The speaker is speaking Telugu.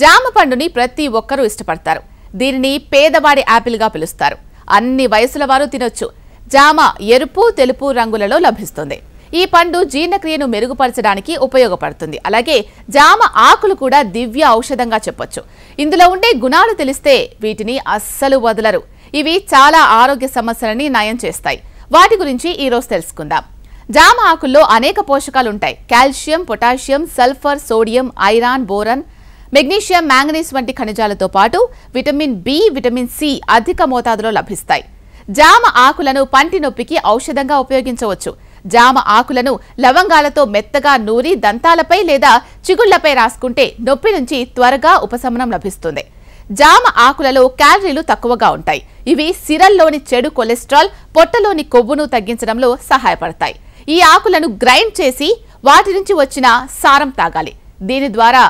జామ పండుని ప్రతి ఒక్కరూ ఇష్టపడతారు దీనిని పేదవాడి యాపిల్గా పిలుస్తారు అన్ని వయసుల వారు తినొచ్చు జామ ఎరుపు తెలుపు రంగులలో లభిస్తుంది ఈ పండు జీర్ణక్రియను మెరుగుపరచడానికి ఉపయోగపడుతుంది అలాగే జామ ఆకులు కూడా దివ్య ఔషధంగా చెప్పొచ్చు ఇందులో ఉండే గుణాలు తెలిస్తే వీటిని అస్సలు వదలరు ఇవి చాలా ఆరోగ్య సమస్యలని నయం చేస్తాయి వాటి గురించి ఈరోజు తెలుసుకుందాం జామ ఆకుల్లో అనేక పోషకాలుంటాయి calcium potassium sulphur sodium iron boron magnesium manganese వంటి ఖనిజాలతో పాటు విటమిన్ బి విటమిన్ సి అధిక మోతాదులో లభిస్తాయి జామ ఆకులను పంటి నొప్పికి ఔషధంగా ఉపయోగించవచ్చు జామ ఆకులను లవంగాలతో మెత్తగా నూరి దంతాలపై లేదా చిగుళ్లపై రాసుకుంటే నొప్పి నుంచి త్వరగా ఉపశమనం లభిస్తుంది జామ ఆకులలో క్యాలరీలు తక్కువగా ఉంటాయి ఇవి సిరల్లోని చెడు కొలెస్ట్రాల్ పొట్టలోని కొవ్వును తగ్గించడంలో సహాయపడతాయి ఈ ఆకులను గ్రైండ్ చేసి వాటి నుంచి వచ్చిన సారం తాగాలి దీని ద్వారా